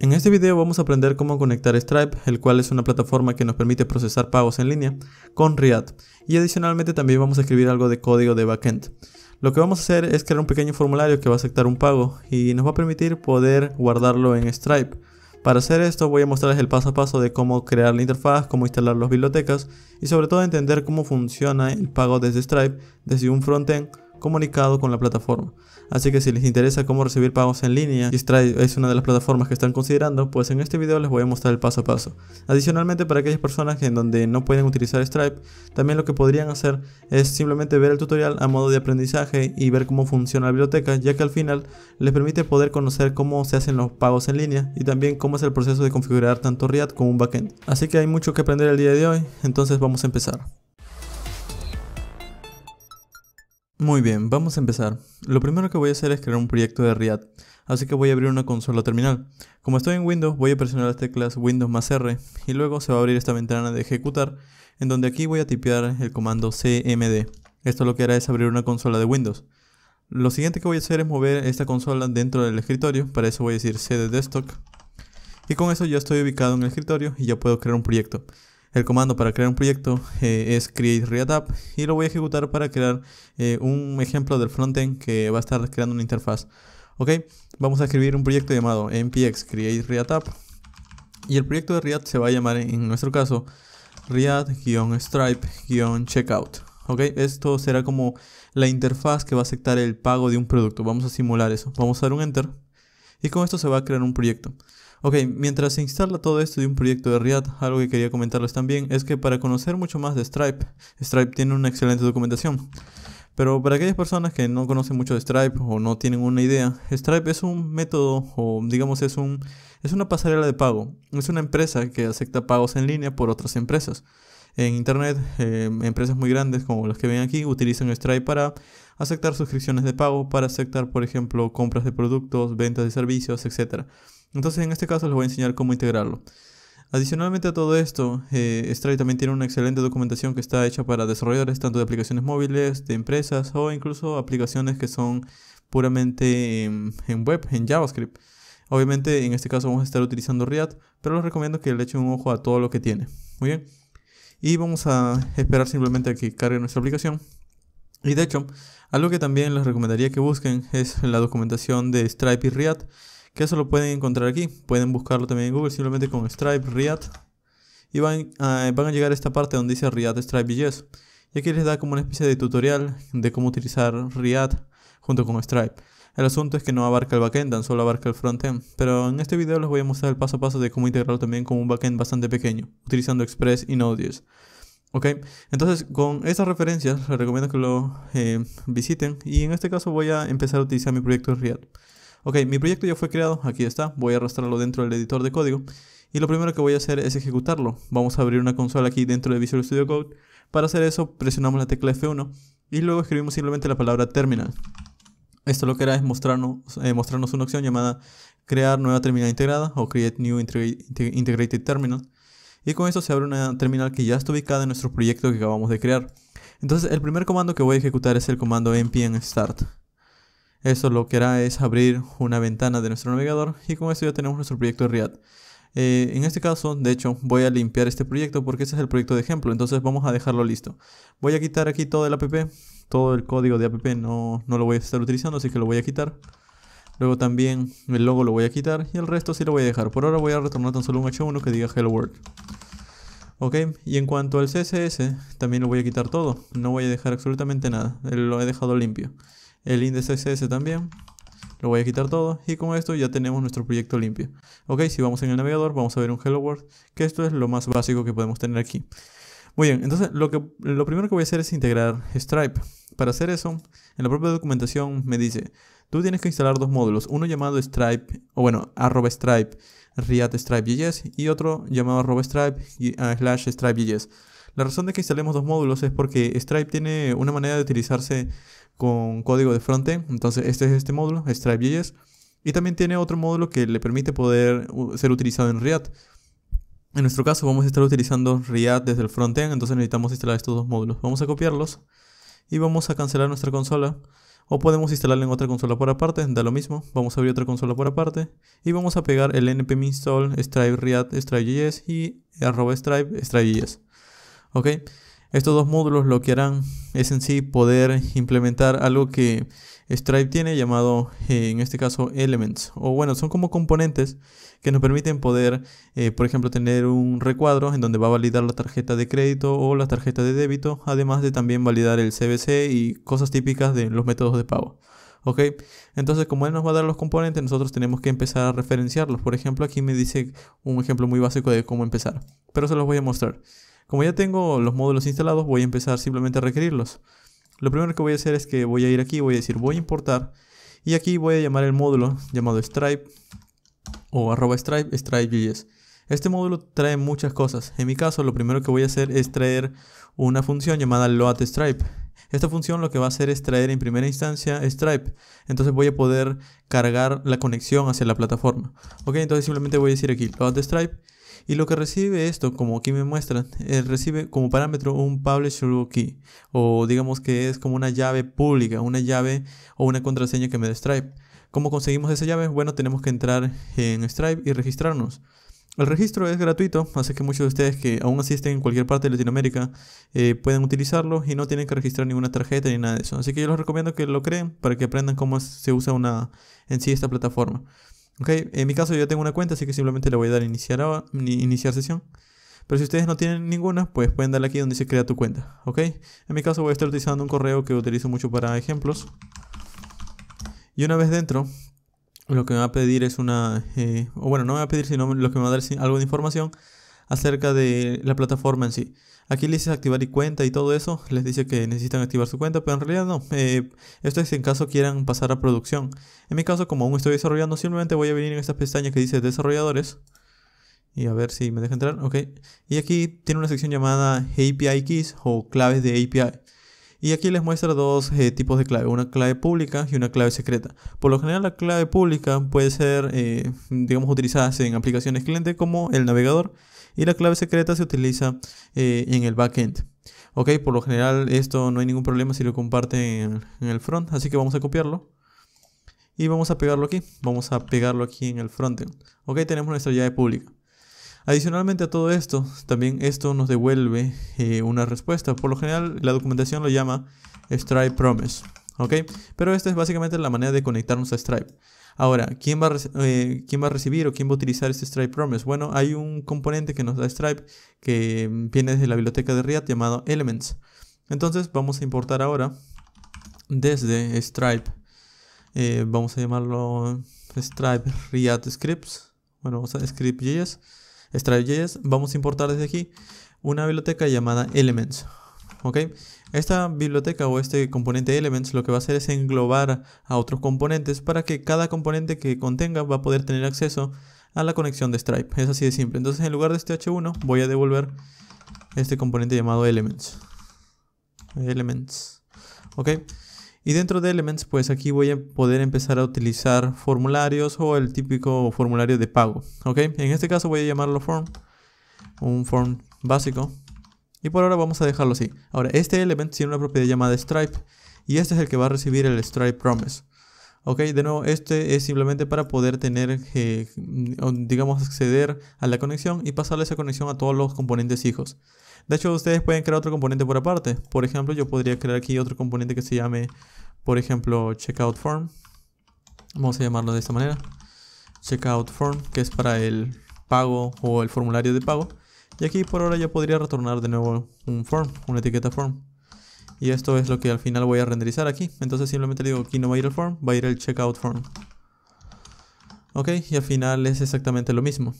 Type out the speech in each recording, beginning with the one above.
En este video vamos a aprender cómo conectar Stripe, el cual es una plataforma que nos permite procesar pagos en línea, con React y adicionalmente también vamos a escribir algo de código de backend. Lo que vamos a hacer es crear un pequeño formulario que va a aceptar un pago y nos va a permitir poder guardarlo en Stripe. Para hacer esto voy a mostrarles el paso a paso de cómo crear la interfaz, cómo instalar las bibliotecas y sobre todo entender cómo funciona el pago desde Stripe, desde un frontend comunicado con la plataforma. Así que si les interesa cómo recibir pagos en línea, y Stripe es una de las plataformas que están considerando, pues en este video les voy a mostrar el paso a paso. Adicionalmente para aquellas personas en donde no pueden utilizar Stripe, también lo que podrían hacer es simplemente ver el tutorial a modo de aprendizaje y ver cómo funciona la biblioteca, ya que al final les permite poder conocer cómo se hacen los pagos en línea y también cómo es el proceso de configurar tanto React como un backend. Así que hay mucho que aprender el día de hoy, entonces vamos a empezar. Muy bien, vamos a empezar. Lo primero que voy a hacer es crear un proyecto de React, así que voy a abrir una consola terminal. Como estoy en Windows, voy a presionar las teclas Windows más R y luego se va a abrir esta ventana de ejecutar, en donde aquí voy a tipear el comando cmd. Esto lo que hará es abrir una consola de Windows. Lo siguiente que voy a hacer es mover esta consola dentro del escritorio, para eso voy a decir cd desktop. Y con eso ya estoy ubicado en el escritorio y ya puedo crear un proyecto. El comando para crear un proyecto eh, es create React App y lo voy a ejecutar para crear eh, un ejemplo del frontend que va a estar creando una interfaz. Ok, vamos a escribir un proyecto llamado npx create React App y el proyecto de React se va a llamar en nuestro caso React-Stripe-Checkout. Ok, esto será como la interfaz que va a aceptar el pago de un producto. Vamos a simular eso. Vamos a dar un enter y con esto se va a crear un proyecto. Ok, mientras se instala todo esto de un proyecto de React, algo que quería comentarles también es que para conocer mucho más de Stripe, Stripe tiene una excelente documentación. Pero para aquellas personas que no conocen mucho de Stripe o no tienen una idea, Stripe es un método o digamos es un es una pasarela de pago. Es una empresa que acepta pagos en línea por otras empresas. En internet, eh, empresas muy grandes como las que ven aquí utilizan Stripe para aceptar suscripciones de pago, para aceptar, por ejemplo, compras de productos, ventas de servicios, etcétera. Entonces en este caso les voy a enseñar cómo integrarlo. Adicionalmente a todo esto, eh, Stripe también tiene una excelente documentación que está hecha para desarrolladores tanto de aplicaciones móviles, de empresas o incluso aplicaciones que son puramente en, web, en JavaScript. Obviamente en este caso vamos a estar utilizando React, pero les recomiendo que le echen un ojo a todo lo que tiene. Muy bien. Y vamos a esperar simplemente a que cargue nuestra aplicación. Y de hecho, algo que también les recomendaría que busquen es la documentación de Stripe y React que eso lo pueden encontrar aquí. Pueden buscarlo también en Google simplemente con Stripe React y ah, van, a llegar a esta parte donde dice React Stripe JS. Y aquí les da como una especie de tutorial de cómo utilizar React junto con Stripe. El asunto es que no abarca el backend, tan solo abarca el frontend, pero en este video les voy a mostrar el paso a paso de cómo integrarlo también con un backend bastante pequeño, utilizando Express y Node.js. Ok, entonces con estas referencias les recomiendo que lo eh, visiten y en este caso voy a empezar a utilizar mi proyecto React. Ok, mi proyecto ya fue creado, aquí está, voy a arrastrarlo dentro del editor de código y lo primero que voy a hacer es ejecutarlo. Vamos a abrir una consola aquí dentro de Visual Studio Code. Para hacer eso presionamos la tecla F1 y luego escribimos simplemente la palabra terminal. Esto lo que hará es mostrarnos, eh, mostrarnos una opción llamada crear nueva terminal integrada o create new integrated terminal. Y con eso se abre una terminal que ya está ubicada en nuestro proyecto que acabamos de crear. Entonces el primer comando que voy a ejecutar es el comando npm start. Eso lo que hará es abrir una ventana de nuestro navegador y con eso ya tenemos nuestro proyecto de React. Eh, en este caso, de hecho, voy a limpiar este proyecto porque ese es el proyecto de ejemplo, entonces vamos a dejarlo listo. Voy a quitar aquí todo el app, todo el código de app no, no lo voy a estar utilizando, así que lo voy a quitar. Luego también el logo lo voy a quitar y el resto sí lo voy a dejar. Por ahora voy a retornar tan solo un H1 que diga Hello World. Ok, y en cuanto al CSS, también lo voy a quitar todo. No voy a dejar absolutamente nada. Lo he dejado limpio el índice CSS también. Lo voy a quitar todo y con esto ya tenemos nuestro proyecto limpio. Ok, si vamos en el navegador vamos a ver un Hello World, que esto es lo más básico que podemos tener aquí. Muy bien, entonces lo, que, lo primero que voy a hacer es integrar Stripe. Para hacer eso, en la propia documentación me dice, tú tienes que instalar dos módulos, uno llamado Stripe, o bueno, arroba Stripe, React Stripe.js y otro llamado arroba Stripe, ah, slash Stripe.js. La razón de que instalemos dos módulos es porque Stripe tiene una manera de utilizarse con código de frontend. Entonces este es este módulo, Stripe.js. Y también tiene otro módulo que le permite poder ser utilizado en React. En nuestro caso vamos a estar utilizando React desde el frontend, entonces necesitamos instalar estos dos módulos. Vamos a copiarlos y vamos a cancelar nuestra consola. O podemos instalarla en otra consola por aparte, da lo mismo. Vamos a abrir otra consola por aparte y vamos a pegar el npm install stripe react stripe.js y arroba stripe stripe.js. Ok, estos dos módulos lo que harán es en sí poder implementar algo que Stripe tiene llamado eh, en este caso Elements o bueno son como componentes que nos permiten poder eh, por ejemplo tener un recuadro en donde va a validar la tarjeta de crédito o la tarjeta de débito además de también validar el CBC y cosas típicas de los métodos de pago. ¿Ok? Entonces, como él nos va a dar los componentes, nosotros tenemos que empezar a referenciarlos. Por ejemplo, aquí me dice un ejemplo muy básico de cómo empezar, pero se los voy a mostrar. Como ya tengo los módulos instalados, voy a empezar simplemente a requerirlos. Lo primero que voy a hacer es que voy a ir aquí, voy a decir voy a importar y aquí voy a llamar el módulo llamado Stripe o arroba Stripe, Stripe.js. Este módulo trae muchas cosas. En mi caso, lo primero que voy a hacer es traer una función llamada loadStripe Esta función lo que va a hacer es traer en primera instancia Stripe. Entonces voy a poder cargar la conexión hacia la plataforma. Ok, entonces simplemente voy a decir aquí loadStripe Y lo que recibe esto, como aquí me muestran, eh, recibe como parámetro un public key. O digamos que es como una llave pública, una llave o una contraseña que me da Stripe. ¿Cómo conseguimos esa llave? Bueno, tenemos que entrar en Stripe y registrarnos. El registro es gratuito, así que muchos de ustedes que aún asisten en cualquier parte de Latinoamérica eh, pueden utilizarlo y no tienen que registrar ninguna tarjeta ni nada de eso. Así que yo les recomiendo que lo creen para que aprendan cómo se usa una, en sí esta plataforma. Okay. En mi caso yo tengo una cuenta, así que simplemente le voy a dar iniciar, iniciar sesión. Pero si ustedes no tienen ninguna, pues pueden darle aquí donde dice crea tu cuenta. ¿ok? En mi caso voy a estar utilizando un correo que utilizo mucho para ejemplos. Y una vez dentro, lo que me va a pedir es una, eh, o bueno, no me va a pedir, sino lo que me va a dar es algo de información acerca de la plataforma en sí. Aquí le dices activar y cuenta y todo eso, les dice que necesitan activar su cuenta, pero en realidad no. Eh, esto es en caso quieran pasar a producción. En mi caso, como aún estoy desarrollando, simplemente voy a venir en esta pestaña que dice desarrolladores. Y a ver si me deja entrar, ok. Y aquí tiene una sección llamada API Keys o claves de API. Y aquí les muestra dos eh, tipos de clave, una clave pública y una clave secreta. Por lo general la clave pública puede ser, eh, digamos, utilizada en aplicaciones clientes como el navegador y la clave secreta se utiliza eh, en el backend. Ok, por lo general esto no hay ningún problema si lo comparten en el front, así que vamos a copiarlo. Y vamos a pegarlo aquí, vamos a pegarlo aquí en el frontend. Ok, tenemos nuestra llave pública. Adicionalmente a todo esto, también esto nos devuelve eh, una respuesta. Por lo general, la documentación lo llama Stripe Promise. Pero esta es básicamente la manera de conectarnos a Stripe. Ahora, eh, ¿quién va, a recibir o quién va a utilizar este Stripe Promise? Bueno, hay un componente que nos da Stripe que viene desde la biblioteca de React llamado Elements. Entonces, vamos a importar ahora desde Stripe. Eh, vamos a llamarlo Stripe React Scripts. Bueno, vamos a script.js Stripe.js, vamos a importar desde aquí una biblioteca llamada Elements. ¿ok? Esta biblioteca o este componente Elements lo que va a hacer es englobar a otros componentes para que cada componente que contenga va a poder tener acceso a la conexión de Stripe. Es así de simple. Entonces en lugar de este h1 voy a devolver este componente llamado Elements. Elements. ¿Ok? Y dentro de Elements, pues aquí voy a poder empezar a utilizar formularios o el típico formulario de pago. ¿Ok? En este caso voy a llamarlo form, un form básico. Y por ahora vamos a dejarlo así. Ahora, este element tiene una propiedad llamada stripe y este es el que va a recibir el stripe promise. Ok, de nuevo, este es simplemente para poder tener, mm, digamos, acceder a la conexión y pasarle esa conexión a todos los componentes hijos. De hecho, ustedes pueden crear otro componente por aparte. Por ejemplo, yo podría crear aquí otro componente que se llame, por ejemplo, checkout form. Vamos a llamarlo de esta manera. Checkout form, que es para el pago o el formulario de pago. Y aquí por ahora yo podría retornar de nuevo un form, una etiqueta form. Y esto es lo que al final voy a renderizar aquí. Entonces simplemente digo aquí no va a ir el form, va a ir el checkout form. Ok, y al final es exactamente lo mismo.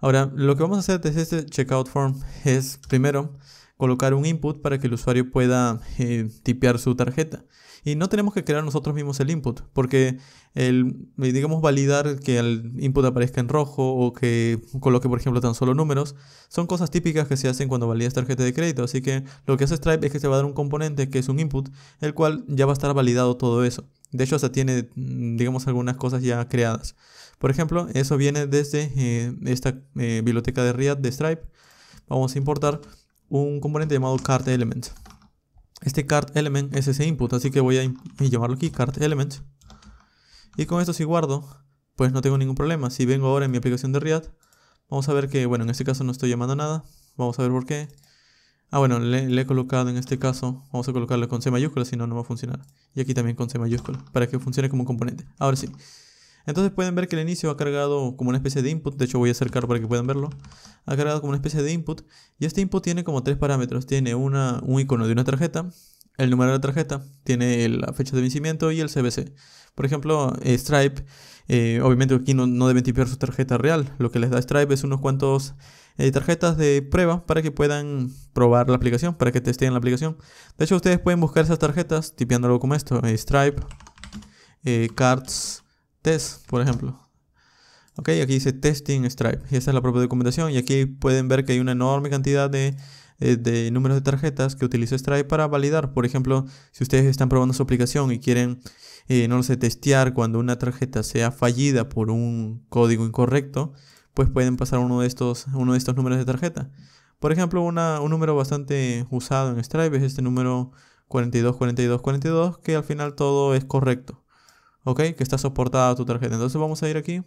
Ahora, lo que vamos a hacer desde este checkout form es, primero, colocar un input para que el usuario pueda eh, tipear su tarjeta. Y no tenemos que crear nosotros mismos el input, porque el, digamos, validar que el input aparezca en rojo o que coloque, por ejemplo, tan solo números, son cosas típicas que se hacen cuando validas tarjeta de crédito. Así que lo que hace Stripe es que se va a dar un componente que es un input, el cual ya va a estar validado todo eso. De hecho, hasta tiene, mm, digamos, algunas cosas ya creadas. Por ejemplo, eso viene desde eh, esta eh, biblioteca de React de Stripe. Vamos a importar un componente llamado card element. Este card element es ese input, así que voy a llamarlo aquí card element. Y con esto si guardo, pues no tengo ningún problema. Si vengo ahora en mi aplicación de React, vamos a ver que, bueno, en este caso no estoy llamando nada. Vamos a ver por qué. Ah, bueno, le, he colocado en este caso, vamos a colocarlo con C mayúscula, si no, no va a funcionar. Y aquí también con C mayúscula, para que funcione como un componente. Ahora sí. Entonces pueden ver que el inicio ha cargado como una especie de input, de hecho voy a acercar para que puedan verlo. Ha cargado como una especie de input y este input tiene como tres parámetros. Tiene una, un icono de una tarjeta, el número de la tarjeta, tiene la fecha de vencimiento y el CBC. Por ejemplo, eh, Stripe, eh, obviamente aquí no, deben tipear su tarjeta real, lo que les da Stripe es unos cuantos eh, tarjetas de prueba para que puedan probar la aplicación, para que testeen la aplicación. De hecho, ustedes pueden buscar esas tarjetas tipeando algo como esto, Stripe, Cards, test, por ejemplo. Ok, aquí dice testing Stripe y esta es la propia documentación y aquí pueden ver que hay una enorme cantidad de, eh, números de tarjetas que utiliza Stripe para validar. Por ejemplo, si ustedes están probando su aplicación y quieren, eh, no lo sé, testear cuando una tarjeta sea fallida por un código incorrecto, pues pueden pasar uno de estos, uno de estos números de tarjeta. Por ejemplo, un número bastante usado en Stripe es este número 424242 que al final todo es correcto. ¿ok? Que está soportada tu tarjeta. Entonces vamos a ir aquí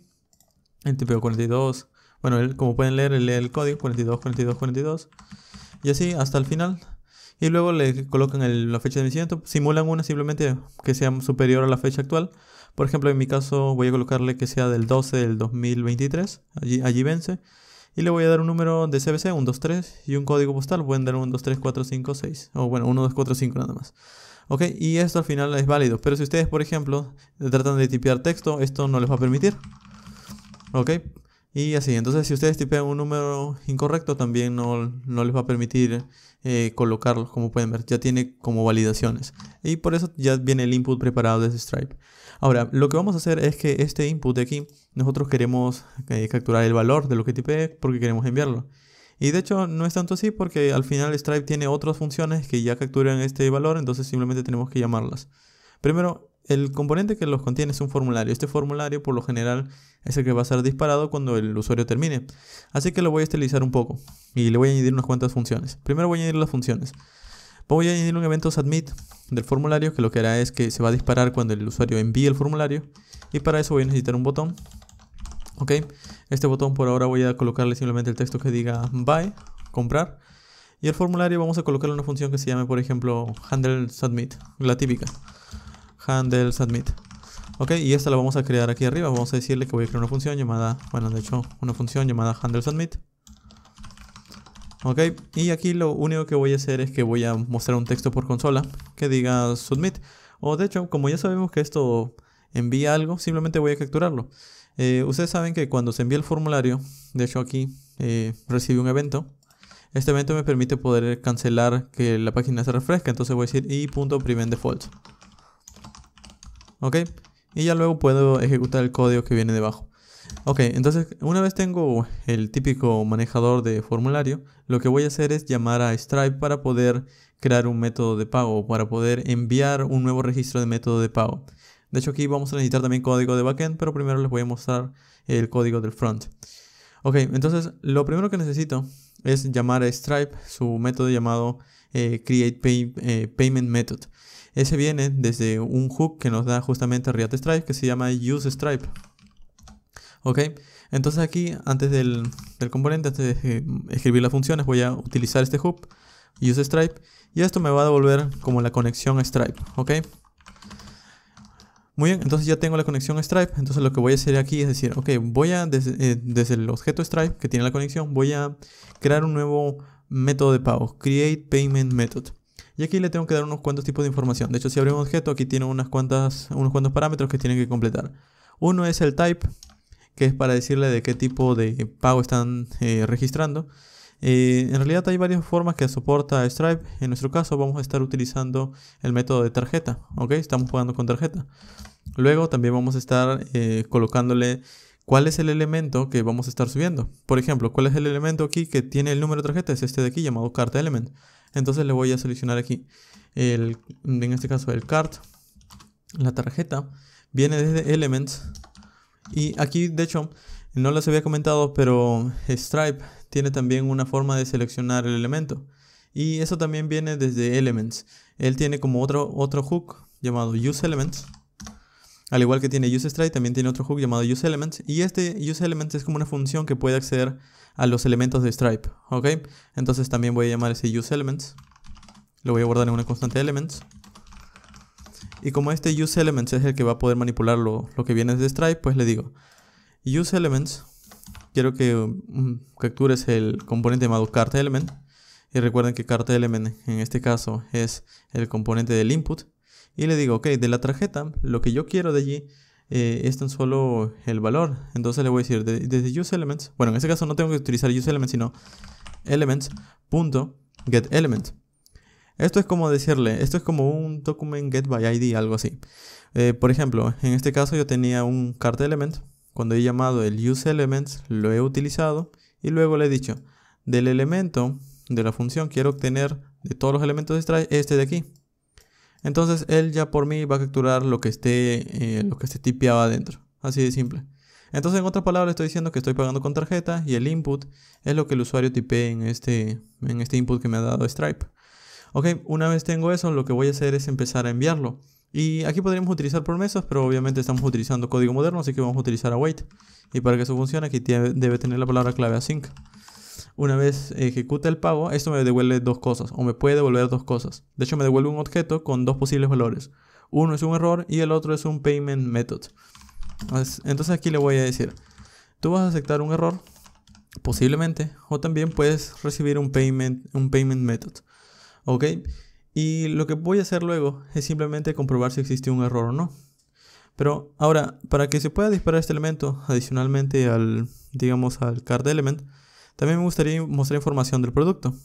en tipo 42. Bueno, como pueden leer, lee el código 42, 42, 42. Y así hasta el final. Y luego le colocan la fecha de vencimiento. Simulan una simplemente que sea superior a la fecha actual. Por ejemplo, en mi caso voy a colocarle que sea del 12 del 2023. Allí, vence. Y le voy a dar un número de CBC, 123, y un código postal. Pueden dar un O bueno, 1, nada más. ¿Ok? Y esto al final es válido. Pero si ustedes, por ejemplo, tratan de tipear texto, esto no les va a permitir. ¿Ok? Y así, entonces si ustedes tipean un número incorrecto, también no, les va a permitir eh, colocarlo, como pueden ver, ya tiene como validaciones. Y por eso ya viene el input preparado desde Stripe. Ahora, lo que vamos a hacer es que este input de aquí, nosotros queremos eh, capturar el valor de lo que tipee porque queremos enviarlo. Y de hecho no es tanto así porque al final Stripe tiene otras funciones que ya capturan este valor, entonces simplemente tenemos que llamarlas. Primero, el componente que los contiene es un formulario. Este formulario por lo general es el que va a ser disparado cuando el usuario termine. Así que lo voy a estilizar un poco y le voy a añadir unas cuantas funciones. Primero voy a añadir las funciones. Voy a añadir un evento submit del formulario que lo que hará es que se va a disparar cuando el usuario envíe el formulario y para eso voy a necesitar un botón Ok, este botón por ahora voy a colocarle simplemente el texto que diga buy, comprar. Y el formulario vamos a colocarle una función que se llame, por ejemplo, handle submit, la típica. Handle submit. Ok, y esta la vamos a crear aquí arriba. Vamos a decirle que voy a crear una función llamada, bueno, de hecho, una función llamada handle submit. Ok, y aquí lo único que voy a hacer es que voy a mostrar un texto por consola que diga submit. O de hecho, como ya sabemos que esto envía algo, simplemente voy a capturarlo. Eh, ustedes saben que cuando se envía el formulario, de hecho aquí eh, recibe un evento. Este evento me permite poder cancelar que la página se refresca. Entonces voy a decir i.preventDefault. Ok. Y ya luego puedo ejecutar el código que viene debajo. Ok, entonces una vez tengo el típico manejador de formulario, lo que voy a hacer es llamar a Stripe para poder crear un método de pago, para poder enviar un nuevo registro de método de pago. De hecho aquí vamos a necesitar también código de backend, pero primero les voy a mostrar el código del front. Ok, entonces lo primero que necesito es llamar a Stripe su método llamado eh, create eh, payment method. Ese viene desde un hook que nos da justamente React Stripe que se llama use Stripe. Ok, entonces aquí antes del, componente, antes de eh, escribir las funciones, voy a utilizar este hook use Stripe y esto me va a devolver como la conexión a Stripe. Ok. Muy bien, entonces ya tengo la conexión Stripe, entonces lo que voy a hacer aquí es decir, ok, voy a, eh, desde, el objeto Stripe que tiene la conexión, voy a crear un nuevo método de pago, create payment method. Y aquí le tengo que dar unos cuantos tipos de información. De hecho, si abre un objeto, aquí tiene unas cuantas, unos cuantos parámetros que tienen que completar. Uno es el type, que es para decirle de qué tipo de pago están eh, registrando. Eh, en realidad hay varias formas que soporta Stripe. En nuestro caso vamos a estar utilizando el método de tarjeta. ¿ok? Estamos jugando con tarjeta. Luego también vamos a estar eh, colocándole cuál es el elemento que vamos a estar subiendo. Por ejemplo, cuál es el elemento aquí que tiene el número de tarjeta. Es este de aquí llamado cart element. Entonces le voy a seleccionar aquí, en este caso el cart. La tarjeta viene desde elements. Y aquí de hecho no les había comentado, pero Stripe tiene también una forma de seleccionar el elemento. Y eso también viene desde Elements. Él tiene como otro, otro hook llamado useElements. Al igual que tiene UseStripe, también tiene otro hook llamado useElements. Y este useElements es como una función que puede acceder a los elementos de Stripe. Entonces también voy a llamar ese useElements. Lo voy a guardar en una constante elements. Y como este useElements es el que va a poder manipular lo, lo que viene desde Stripe, pues le digo useElements quiero mm, que captures el componente llamado cartElement y recuerden que cartElement en este caso es el componente del input y le digo ok de la tarjeta lo que yo quiero de allí eh, es tan solo el valor entonces le voy a decir desde use useElements bueno en este caso no tengo que utilizar useElements sino elements.getElement esto es como decirle, esto es como un document get by ID, algo así. Eh, por ejemplo, en este caso yo tenía un cartElement cuando he llamado el useElements, lo he utilizado y luego le he dicho, del elemento de la función quiero obtener de todos los elementos de Stripe este de aquí. Entonces él ya por mí va a capturar lo que esté, eh, lo que esté tipeado adentro. Así de simple. Entonces en otras palabras estoy diciendo que estoy pagando con tarjeta y el input es lo que el usuario tipee en este, en este input que me ha dado Stripe. Ok, una vez tengo eso, lo que voy a hacer es empezar a enviarlo. Y aquí podríamos utilizar promesas, pero obviamente estamos utilizando código moderno, así que vamos a utilizar await. Y para que eso funcione, aquí debe tener la palabra clave async. Una vez ejecuta el pago, esto me devuelve dos cosas, o me puede devolver dos cosas. De hecho, me devuelve un objeto con dos posibles valores. Uno es un error y el otro es un payment method. Entonces aquí le voy a decir, tú vas a aceptar un error, posiblemente, o también puedes recibir un payment, un payment method. ¿Ok? Y lo que voy a hacer luego es simplemente comprobar si existe un error o no. Pero ahora, para que se pueda disparar este elemento adicionalmente al, digamos, al card element, también me gustaría mostrar información del producto.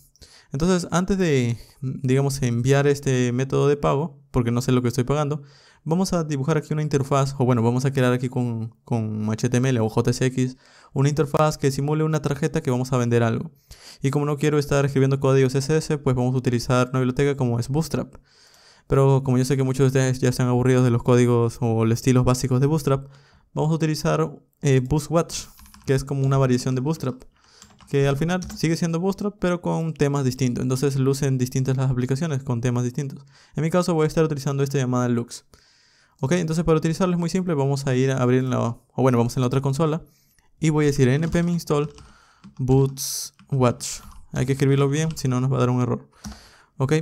Entonces, antes de, digamos, enviar este método de pago, porque no sé lo que estoy pagando, vamos a dibujar aquí una interfaz, o bueno, vamos a crear aquí con, HTML o JSX una interfaz que simule una tarjeta que vamos a vender algo. Y como no quiero estar escribiendo códigos CSS, pues vamos a utilizar una biblioteca como es Bootstrap. Pero como yo sé que muchos de ustedes ya están aburridos de los códigos o los estilos básicos de Bootstrap, vamos a utilizar eh, que es como una variación de Bootstrap que al final sigue siendo Bootstrap, pero con temas distintos. Entonces lucen distintas las aplicaciones con temas distintos. En mi caso voy a estar utilizando esta llamada Lux. Ok, entonces para utilizarlo es muy simple, vamos a ir a abrir la, o bueno, vamos en la otra consola y voy a decir npm install boots watch. Hay que escribirlo bien, si no nos va a dar un error. ¿Ok?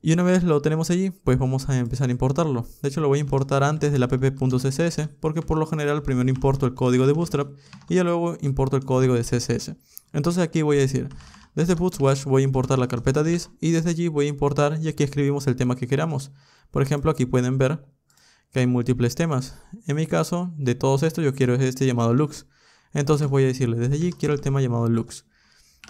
Y una vez lo tenemos allí, pues vamos a empezar a importarlo. De hecho lo voy a importar antes del app.css porque por lo general primero importo el código de Bootstrap y ya luego importo el código de CSS. Entonces aquí voy a decir, desde Bootstrap voy a importar la carpeta dis y desde allí voy a importar y aquí escribimos el tema que queramos. Por ejemplo aquí pueden ver que hay múltiples temas. En mi caso, de todos estos yo quiero este llamado Lux. Entonces voy a decirle desde allí quiero el tema llamado Lux.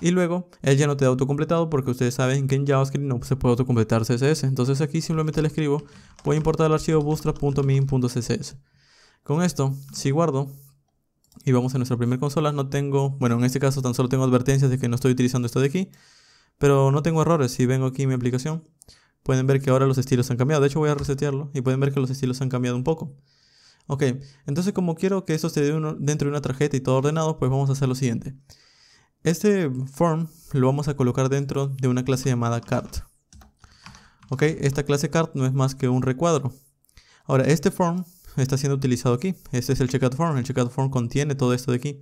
Y luego, él ya no te da autocompletado porque ustedes saben que en JavaScript no se puede autocompletar CSS. Entonces aquí simplemente le escribo, voy a importar el archivo bootstrap.min.css. Con esto, si guardo y vamos a nuestra primera consola, no tengo, bueno, en este caso tan solo tengo advertencias de que no estoy utilizando esto de aquí, pero no tengo errores. Si vengo aquí en mi aplicación, pueden ver que ahora los estilos han cambiado. De hecho, voy a resetearlo y pueden ver que los estilos han cambiado un poco. Ok, entonces como quiero que esto esté dentro de una tarjeta y todo ordenado, pues vamos a hacer lo siguiente. Este form lo vamos a colocar dentro de una clase llamada cart. Ok, esta clase cart no es más que un recuadro. Ahora, este form está siendo utilizado aquí. Este es el checkout form. El checkout form contiene todo esto de aquí.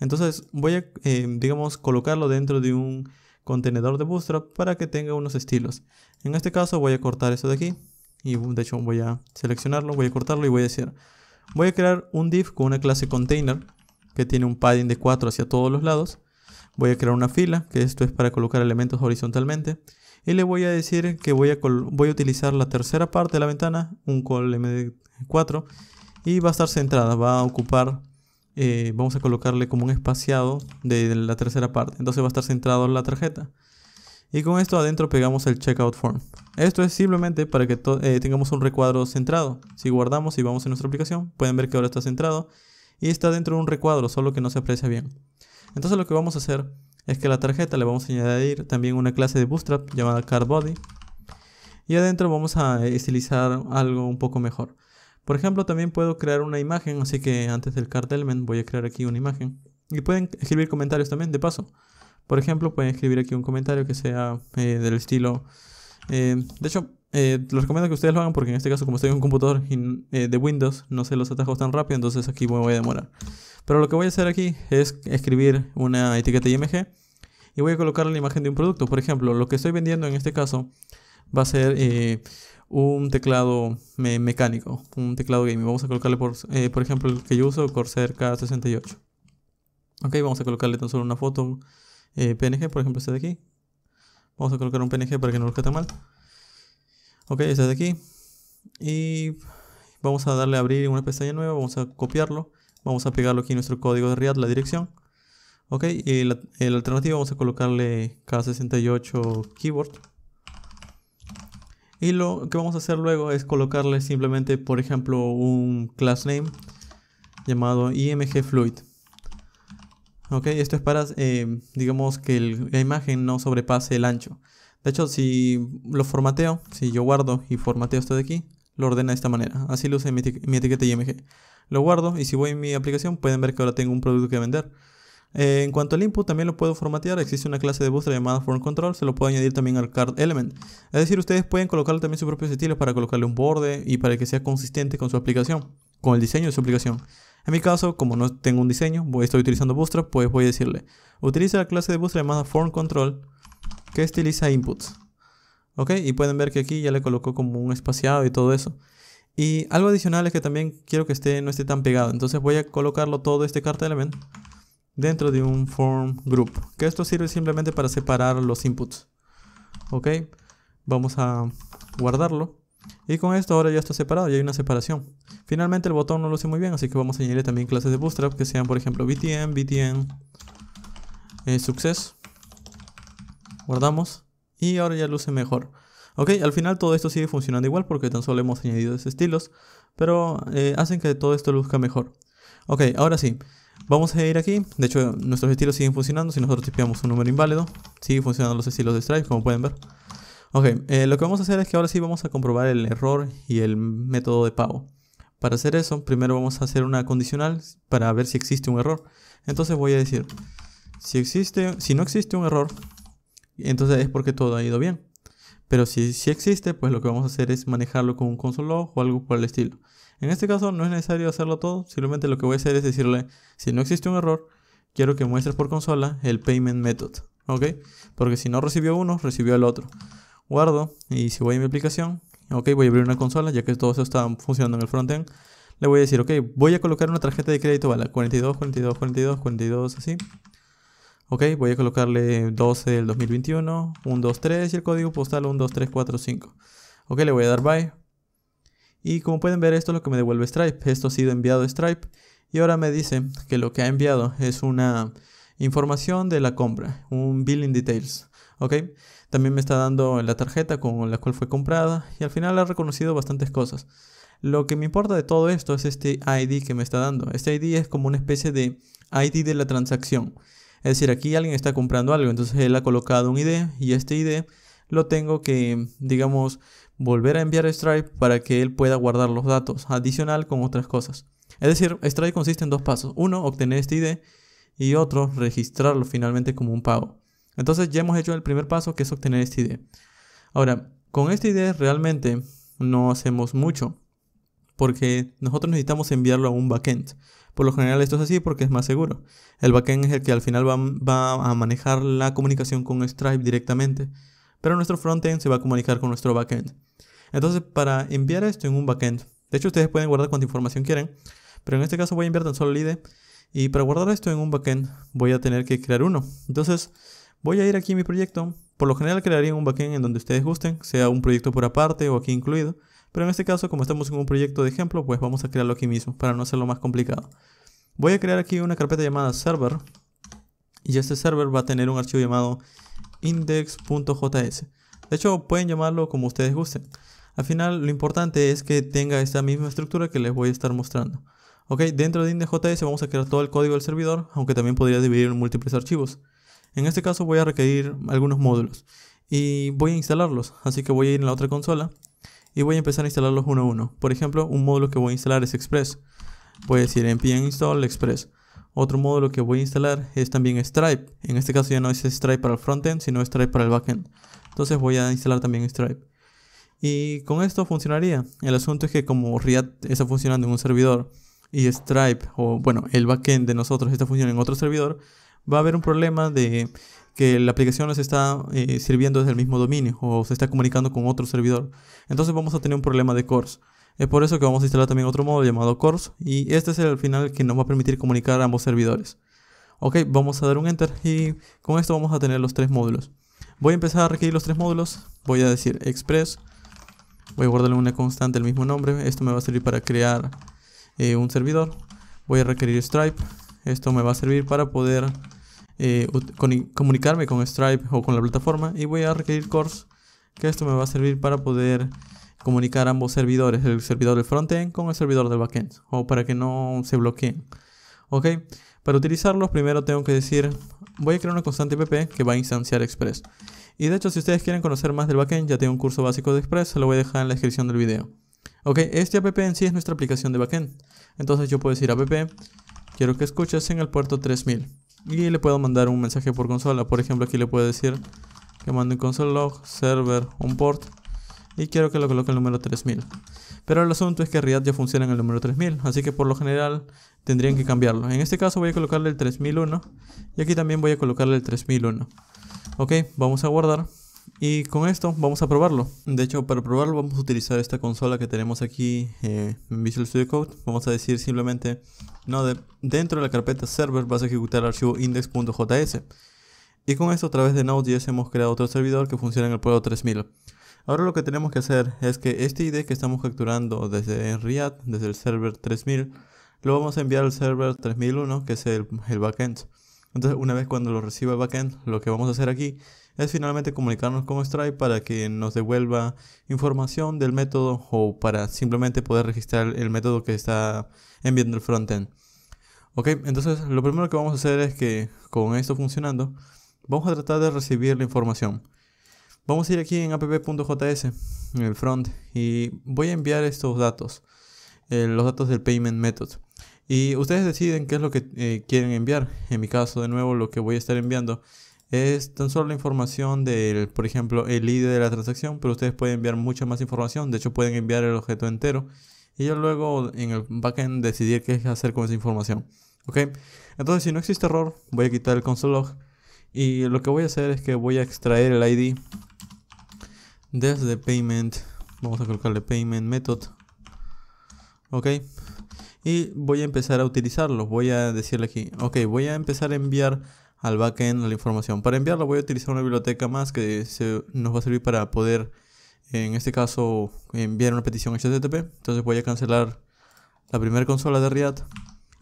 Entonces voy a, eh, digamos, colocarlo dentro de un contenedor de Bootstrap para que tenga unos estilos. En este caso voy a cortar esto de aquí. Y de hecho voy a seleccionarlo, voy a cortarlo y voy a decir... Voy a crear un div con una clase container que tiene un padding de 4 hacia todos los lados voy a crear una fila, que esto es para colocar elementos horizontalmente, y le voy a decir que voy a, utilizar la tercera parte de la ventana, un col md 4 y va a estar centrada, va a ocupar, eh, vamos a colocarle como un espaciado de, la tercera parte, entonces va a estar centrado la tarjeta. Y con esto adentro pegamos el checkout form. Esto es simplemente para que eh, tengamos un recuadro centrado. Si guardamos y vamos en nuestra aplicación, pueden ver que ahora está centrado y está dentro de un recuadro, solo que no se aprecia bien. Entonces lo que vamos a hacer es que a la tarjeta le vamos a añadir también una clase de bootstrap llamada Body Y adentro vamos a estilizar algo un poco mejor. Por ejemplo, también puedo crear una imagen, así que antes del card element voy a crear aquí una imagen. Y pueden escribir comentarios también, de paso. Por ejemplo, pueden escribir aquí un comentario que sea eh, del estilo... Eh, de hecho, eh, les recomiendo que ustedes lo hagan porque en este caso como estoy en un computador eh, de Windows no sé los atajos tan rápido, entonces aquí me voy a demorar. Pero lo que voy a hacer aquí es escribir una etiqueta IMG y voy a colocar la imagen de un producto. Por ejemplo, lo que estoy vendiendo en este caso va a ser eh, un teclado mecánico, un teclado gaming. Vamos a colocarle, por, eh, ejemplo, el que yo uso, Corsair K68. Ok, vamos a colocarle tan solo una foto PNG, por ejemplo, este de aquí. Vamos a colocar un PNG para que no lo tan mal ok esta de aquí y vamos a darle a abrir una pestaña nueva vamos a copiarlo vamos a pegarlo aquí en nuestro código de React la dirección ok y la, alternativa vamos a colocarle K68 keyboard y lo que vamos a hacer luego es colocarle simplemente por ejemplo un class name llamado img fluid ok esto es para eh, digamos que la imagen no sobrepase el ancho de hecho, si lo formateo, si yo guardo y formateo esto de aquí, lo ordena de esta manera. Así lo mi, mi etiqueta IMG. Lo guardo y si voy en mi aplicación pueden ver que ahora tengo un producto que vender. Eh, en cuanto al input, también lo puedo formatear. Existe una clase de booster llamada Form Control. Se lo puedo añadir también al card element. Es decir, ustedes pueden colocarle también sus propios estilos para colocarle un borde y para que sea consistente con su aplicación, con el diseño de su aplicación. En mi caso, como no tengo un diseño, voy, estoy utilizando Bootstrap, pues voy a decirle, utiliza la clase de Bootstrap llamada Form Control que estiliza inputs. ¿Ok? Y pueden ver que aquí ya le colocó como un espaciado y todo eso. Y algo adicional es que también quiero que esté, no esté tan pegado. Entonces voy a colocarlo todo este cartel element dentro de un form group. Que esto sirve simplemente para separar los inputs. ¿Ok? Vamos a guardarlo. Y con esto ahora ya está separado, ya hay una separación. Finalmente el botón no lo sé muy bien, así que vamos a añadirle también clases de Bootstrap que sean, por ejemplo, btn, btn, eh, success guardamos y ahora ya luce mejor. Ok, al final todo esto sigue funcionando igual porque tan solo hemos añadido estilos, pero eh, hacen que todo esto luzca mejor. Ok, ahora sí, vamos a ir aquí, de hecho nuestros estilos siguen funcionando, si nosotros tipeamos un número inválido, siguen funcionando los estilos de Stripe como pueden ver. Ok, eh, lo que vamos a hacer es que ahora sí vamos a comprobar el error y el método de pago. Para hacer eso, primero vamos a hacer una condicional para ver si existe un error. Entonces voy a decir, si, existe, si no existe un error, entonces es porque todo ha ido bien. Pero si, existe, pues lo que vamos a hacer es manejarlo con un console log o algo por el estilo. En este caso no es necesario hacerlo todo, simplemente lo que voy a hacer es decirle, si no existe un error, quiero que muestres por consola el payment method, ¿ok? Porque si no recibió uno, recibió el otro. Guardo y si voy a mi aplicación, ok, voy a abrir una consola ya que todo eso está funcionando en el frontend. Le voy a decir, ok, voy a colocar una tarjeta de crédito, vale, 42, 42, 42, 42, así voy a colocarle 12 del 2021, 123 y el código postal 12345. Ok, le voy a dar bye. Y como pueden ver, esto es lo que me devuelve Stripe. Esto ha sido enviado a Stripe. Y ahora me dice que lo que ha enviado es una información de la compra, un billing details. Ok, también me está dando la tarjeta con la cual fue comprada. Y al final ha reconocido bastantes cosas. Lo que me importa de todo esto es este ID que me está dando. Este ID es como una especie de ID de la transacción. Es decir, aquí alguien está comprando algo, entonces él ha colocado un ID y este ID lo tengo que, digamos, volver a enviar a Stripe para que él pueda guardar los datos adicional con otras cosas. Es decir, Stripe consiste en dos pasos. Uno, obtener este ID y otro, registrarlo finalmente como un pago. Entonces ya hemos hecho el primer paso que es obtener este ID. Ahora, con este ID realmente no hacemos mucho porque nosotros necesitamos enviarlo a un backend. Por lo general esto es así porque es más seguro. El backend es el que al final va, a manejar la comunicación con Stripe directamente, pero nuestro frontend se va a comunicar con nuestro backend. Entonces, para enviar esto en un backend, de hecho ustedes pueden guardar cuanta información quieren, pero en este caso voy a enviar tan solo el ID y para guardar esto en un backend voy a tener que crear uno. Entonces, voy a ir aquí a mi proyecto, por lo general crearían un backend en donde ustedes gusten, sea un proyecto por aparte o aquí incluido, pero en este caso como estamos en un proyecto de ejemplo, pues vamos a crearlo aquí mismo para no hacerlo más complicado. Voy a crear aquí una carpeta llamada server y este server va a tener un archivo llamado index.js. De hecho pueden llamarlo como ustedes gusten. Al final lo importante es que tenga esta misma estructura que les voy a estar mostrando. Ok, dentro de index.js vamos a crear todo el código del servidor, aunque también podría dividir en múltiples archivos. En este caso voy a requerir algunos módulos y voy a instalarlos, así que voy a ir en la otra consola y voy a empezar a instalarlos uno a uno. Por ejemplo, un módulo que voy a instalar es Express. Voy a decir npm install express. Otro módulo que voy a instalar es también Stripe. En este caso ya no es Stripe para el frontend, sino Stripe para el backend. Entonces voy a instalar también Stripe. Y con esto funcionaría. El asunto es que como React está funcionando en un servidor y Stripe, o bueno, el backend de nosotros está funcionando en otro servidor, va a haber un problema de que la aplicación se está eh, sirviendo desde el mismo dominio o se está comunicando con otro servidor. Entonces vamos a tener un problema de cores. Es por eso que vamos a instalar también otro modo llamado cores y este es el final que nos va a permitir comunicar a ambos servidores. Ok, vamos a dar un enter y con esto vamos a tener los tres módulos. Voy a empezar a requerir los tres módulos. Voy a decir express. Voy a guardarle una constante el mismo nombre. Esto me va a servir para crear eh, un servidor. Voy a requerir Stripe. Esto me va a servir para poder eh, comunicarme con Stripe o con la plataforma y voy a requerir course que esto me va a servir para poder comunicar ambos servidores, el servidor del frontend con el servidor del backend o para que no se bloqueen. Ok, para utilizarlos primero tengo que decir voy a crear una constante app que va a instanciar Express. Y de hecho si ustedes quieren conocer más del backend ya tengo un curso básico de Express, se lo voy a dejar en la descripción del video. Ok, este app en sí es nuestra aplicación de backend. Entonces yo puedo decir app, quiero que escuches en el puerto 3000. Y le puedo mandar un mensaje por consola. Por ejemplo, aquí le puedo decir que mando un console log, server, un port. Y quiero que lo coloque el número 3000. Pero el asunto es que React ya funciona en el número 3000. Así que por lo general tendrían que cambiarlo. En este caso voy a colocarle el 3001. Y aquí también voy a colocarle el 3001. Ok, vamos a guardar. Y con esto vamos a probarlo. De hecho, para probarlo vamos a utilizar esta consola que tenemos aquí eh, en Visual Studio Code. Vamos a decir simplemente, no, dentro de la carpeta server vas a ejecutar el archivo index.js. Y con esto a través de Node.js hemos creado otro servidor que funciona en el pueblo 3000. Ahora lo que tenemos que hacer es que este ID que estamos capturando desde React, desde el server 3000, lo vamos a enviar al server 3001 que es el, el backend. Entonces una vez cuando lo reciba el backend, lo que vamos a hacer aquí es finalmente comunicarnos con Stripe para que nos devuelva información del método o para simplemente poder registrar el método que está enviando el frontend. Ok, entonces lo primero que vamos a hacer es que con esto funcionando, vamos a tratar de recibir la información. Vamos a ir aquí en app.js, en el front, y voy a enviar estos datos, eh, los datos del payment method. Y ustedes deciden qué es lo que eh, quieren enviar. En mi caso, de nuevo, lo que voy a estar enviando es tan solo la información del, por ejemplo, el ID de la transacción, pero ustedes pueden enviar mucha más información, de hecho pueden enviar el objeto entero y yo luego en el backend decidir qué hacer con esa información. ¿Ok? Entonces si no existe error, voy a quitar el console y lo que voy a hacer es que voy a extraer el ID desde payment, vamos a colocarle payment method. ¿Ok? Y voy a empezar a utilizarlo, voy a decirle aquí, ok, voy a empezar a enviar al backend la información. Para enviarlo voy a utilizar una biblioteca más que se, nos va a servir para poder, en este caso, enviar una petición HTTP. Entonces voy a cancelar la primera consola de React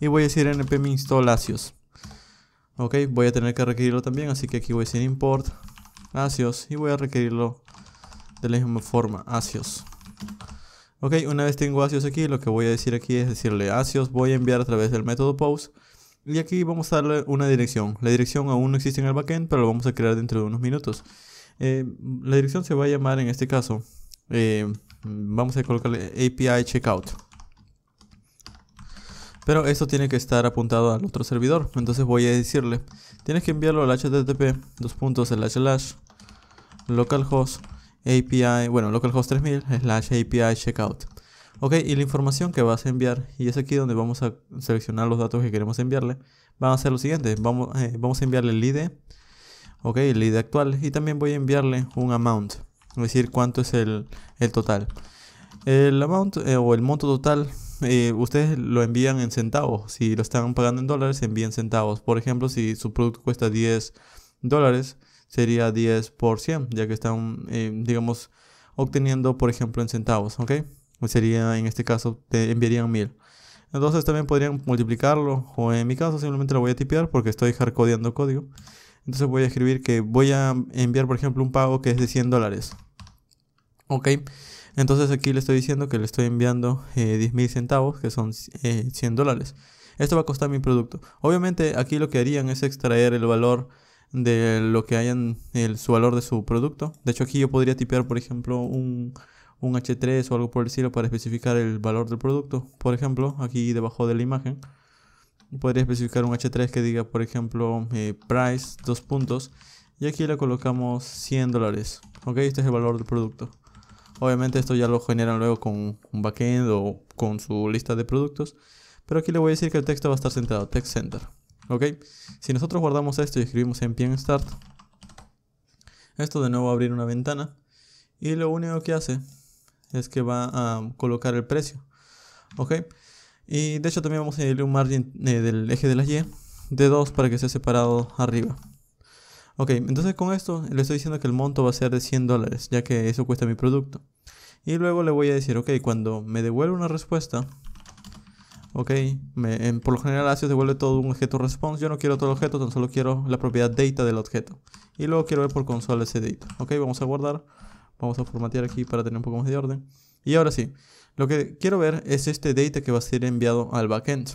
y voy a decir npm install asios. Ok, voy a tener que requerirlo también, así que aquí voy a decir import asios y voy a requerirlo de la misma forma, asios. Ok, una vez tengo asios aquí, lo que voy a decir aquí es decirle asios voy a enviar a través del método post y aquí vamos a darle una dirección. La dirección aún no existe en el backend, pero lo vamos a crear dentro de unos minutos. Eh, la dirección se va a llamar en este caso, eh, vamos a colocarle API checkout. Pero esto tiene que estar apuntado al otro servidor. Entonces voy a decirle, tienes que enviarlo al http, dos localhost, API, bueno, localhost 3000, slash API checkout. Ok, y la información que vas a enviar, y es aquí donde vamos a seleccionar los datos que queremos enviarle, van a ser lo siguiente, Vamos, eh, vamos a enviarle el ID, ok, el ID actual, y también voy a enviarle un amount, es decir, cuánto es el, total. El amount eh, o el monto total, eh, ustedes lo envían en centavos. Si lo están pagando en dólares, envían centavos. Por ejemplo, si su producto cuesta 10 dólares, sería 10 por 100, ya que están, digamos, obteniendo, por ejemplo, en centavos, ok sería en este caso te enviarían 1000. Entonces también podrían multiplicarlo o en mi caso simplemente lo voy a tipear porque estoy hardcodeando código. Entonces voy a escribir que voy a enviar por ejemplo un pago que es de 100 dólares. Ok, entonces aquí le estoy diciendo que le estoy enviando 10.000 eh, centavos que son 100 eh, dólares. Esto va a costar mi producto. Obviamente aquí lo que harían es extraer el valor de lo que hayan, el, su valor de su producto. De hecho aquí yo podría tipear por ejemplo un un H3 o algo por el estilo para especificar el valor del producto. Por ejemplo, aquí debajo de la imagen podría especificar un H3 que diga, por ejemplo, eh, price, dos puntos. Y aquí le colocamos 100 dólares. Ok, este es el valor del producto. Obviamente esto ya lo generan luego con un backend o con su lista de productos. Pero aquí le voy a decir que el texto va a estar centrado, text center. Ok, si nosotros guardamos esto y escribimos en pin Start, esto de nuevo va a abrir una ventana. Y lo único que hace es que va a colocar el precio. ¿Ok? Y de hecho también vamos a añadirle un margin eh, del eje de la Y de 2 para que sea separado arriba. Ok, entonces con esto le estoy diciendo que el monto va a ser de 100 dólares, ya que eso cuesta mi producto. Y luego le voy a decir, ok, cuando me devuelve una respuesta, ok, por lo general se devuelve todo un objeto response, yo no quiero todo el objeto, tan solo quiero la propiedad data del objeto. Y luego quiero ver por consola ese data. Ok, vamos a guardar. Vamos a formatear aquí para tener un poco más de orden. Y ahora sí, lo que quiero ver es este data que va a ser enviado al backend.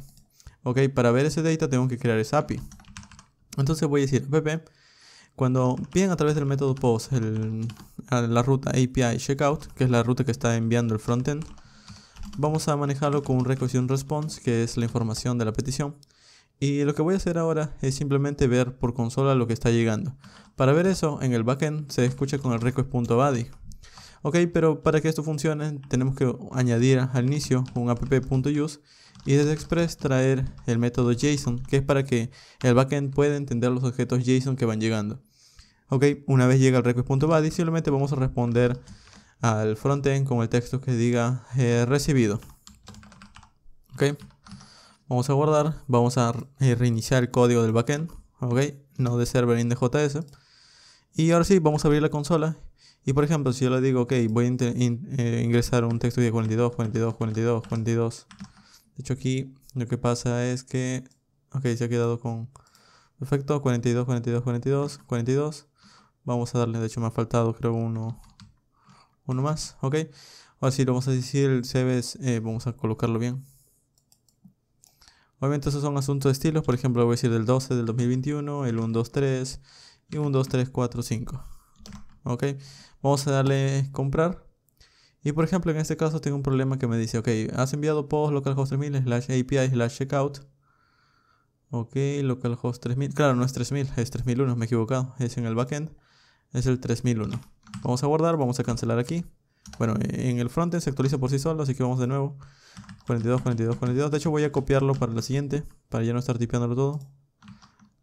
Ok, para ver ese data tengo que crear esa API. Entonces voy a decir pp cuando piden a través del método post la ruta API checkout, que es la ruta que está enviando el frontend, vamos a manejarlo con un un response, que es la información de la petición. Y lo que voy a hacer ahora es simplemente ver por consola lo que está llegando. Para ver eso, en el backend se escucha con el request.body. Ok, pero para que esto funcione tenemos que añadir al inicio un app.use y desde Express traer el método JSON, que es para que el backend pueda entender los objetos JSON que van llegando. Ok, una vez llega el request.body simplemente vamos a responder al frontend con el texto que diga eh, recibido. Ok. Vamos a guardar, vamos a reiniciar el código del backend, ok, no de server in de JS. Y ahora sí, vamos a abrir la consola. Y por ejemplo, si yo le digo, ok, voy a eh, ingresar un texto de 42, 42, 42, 42. De hecho aquí lo que pasa es que, ok, se ha quedado con, perfecto, 42, 42, 42, 42. Vamos a darle, de hecho me ha faltado creo uno, uno más, ok. Ahora sí, lo vamos a decir el CV, eh, vamos a colocarlo bien. Obviamente esos son asuntos de estilos, por ejemplo voy a decir del 12 del 2021, el 1, 2, 3 y 1, 2, 3, 4, 5. Ok, vamos a darle comprar. Y por ejemplo en este caso tengo un problema que me dice, ok, has enviado post localhost 3000 slash API slash checkout. Ok, localhost 3000, claro no es 3000, es 3001, me he equivocado, es en el backend, es el 3001. Vamos a guardar, vamos a cancelar aquí. Bueno, en el frontend se actualiza por sí solo, así que vamos de nuevo. 42, 42, 42. De hecho voy a copiarlo para la siguiente, para ya no estar tipeándolo todo.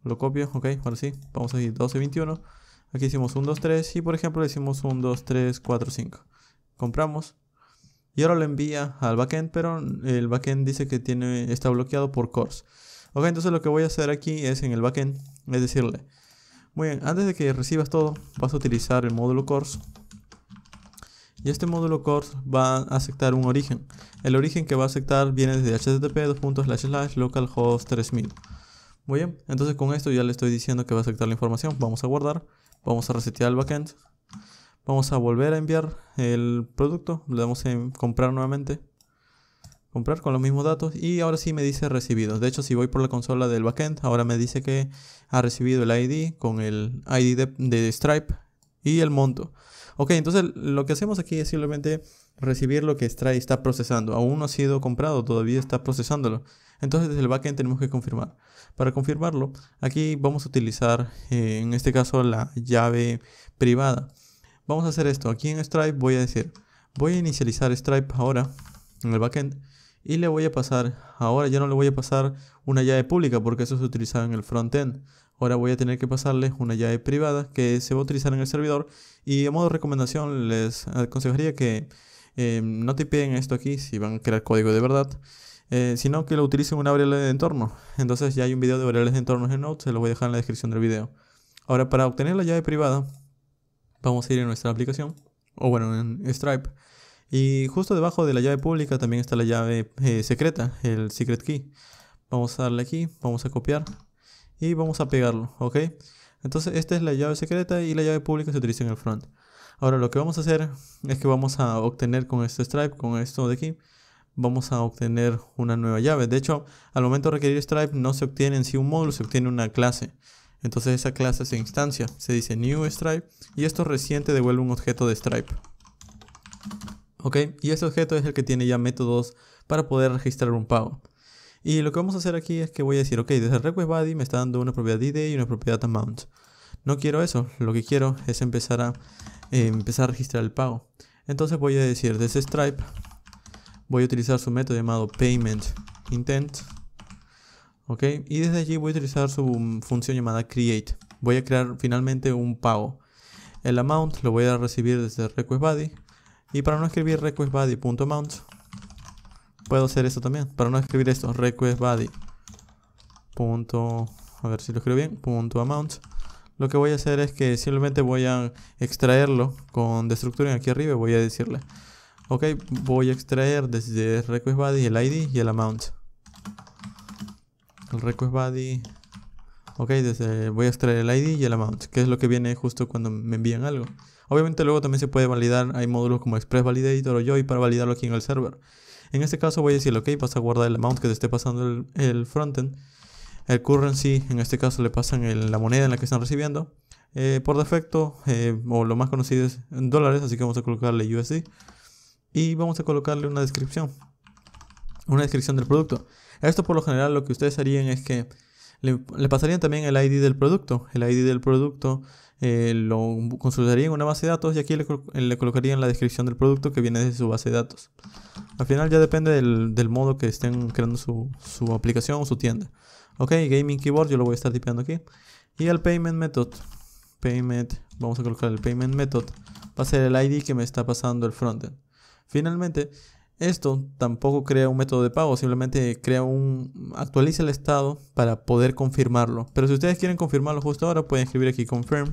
Lo copio, ok, ahora sí. Vamos a ir 12, 21. Aquí hicimos 1, 2, 3 y por ejemplo le hicimos 1, 2, 3, 4, 5. Compramos. Y ahora lo envía al backend, pero el backend dice que tiene, está bloqueado por course Ok, entonces lo que voy a hacer aquí es en el backend, es decirle, muy bien, antes de que recibas todo, vas a utilizar el módulo course y este módulo course va a aceptar un origen. El origen que va a aceptar viene desde http localhost 3000. Muy bien, entonces con esto ya le estoy diciendo que va a aceptar la información. Vamos a guardar, vamos a resetear el backend, vamos a volver a enviar el producto, le damos en comprar nuevamente, comprar con los mismos datos y ahora sí me dice recibidos. De hecho, si voy por la consola del backend, ahora me dice que ha recibido el ID con el ID de Stripe y el monto. Ok, entonces lo que hacemos aquí es simplemente recibir lo que Stripe está procesando. Aún no ha sido comprado, todavía está procesándolo. Entonces desde el backend tenemos que confirmar. Para confirmarlo, aquí vamos a utilizar eh, en este caso la llave privada. Vamos a hacer esto. Aquí en Stripe voy a decir, voy a inicializar Stripe ahora en el backend y le voy a pasar, ahora ya no le voy a pasar una llave pública porque eso se utiliza en el frontend. Ahora voy a tener que pasarles una llave privada que se va a utilizar en el servidor. Y a modo de recomendación les aconsejaría que eh, no te piden esto aquí si van a crear código de verdad. Eh, sino que lo utilicen una variable de entorno. Entonces ya hay un video de variables de entornos en Node, se lo voy a dejar en la descripción del video. Ahora para obtener la llave privada, vamos a ir a nuestra aplicación, o bueno, en Stripe. Y justo debajo de la llave pública también está la llave eh, secreta, el secret key. Vamos a darle aquí, vamos a copiar y vamos a pegarlo, ¿ok? Entonces esta es la llave secreta y la llave pública se utiliza en el front. Ahora lo que vamos a hacer es que vamos a obtener con este stripe, con esto de aquí, vamos a obtener una nueva llave. De hecho, al momento de requerir stripe no se obtiene en sí un módulo, se obtiene una clase. Entonces esa clase se instancia, se dice new stripe y esto reciente devuelve un objeto de stripe. Ok, y este objeto es el que tiene ya métodos para poder registrar un pago. Y lo que vamos a hacer aquí es que voy a decir, ok, desde request body me está dando una propiedad id y una propiedad amount. No quiero eso, lo que quiero es empezar a, eh, empezar a registrar el pago. Entonces voy a decir desde Stripe, voy a utilizar su método llamado payment intent. Ok, y desde allí voy a utilizar su función llamada create. Voy a crear finalmente un pago. El amount lo voy a recibir desde request body. Y para no escribir request Puedo hacer esto también. Para no escribir esto, request body. Punto, a ver si lo escribo bien. Punto amount. Lo que voy a hacer es que simplemente voy a extraerlo con Destructuring aquí arriba voy a decirle. Ok, voy a extraer desde request el ID y el amount. El request body. Ok, desde, voy a extraer el ID y el amount, que es lo que viene justo cuando me envían algo. Obviamente luego también se puede validar, hay módulos como Express Validator o Joy para validarlo aquí en el server. En este caso voy a decir, ok, vas a guardar el amount que te esté pasando el, frontend. El currency, en este caso le pasan la moneda en la que están recibiendo. Eh, por defecto, eh, o lo más conocido es en dólares, así que vamos a colocarle USD. Y vamos a colocarle una descripción. Una descripción del producto. Esto por lo general lo que ustedes harían es que le, le pasarían también el ID del producto. El ID del producto eh, lo consultaría en una base de datos y aquí le, colocaría en la descripción del producto que viene de su base de datos. Al final ya depende del, modo que estén creando su, su aplicación o su tienda. Ok, Gaming Keyboard, yo lo voy a estar tipeando aquí. Y el Payment Method. Payment, vamos a colocar el Payment Method. Va a ser el ID que me está pasando el frontend. Finalmente, esto tampoco crea un método de pago, simplemente crea un actualiza el estado para poder confirmarlo. Pero si ustedes quieren confirmarlo justo ahora, pueden escribir aquí confirm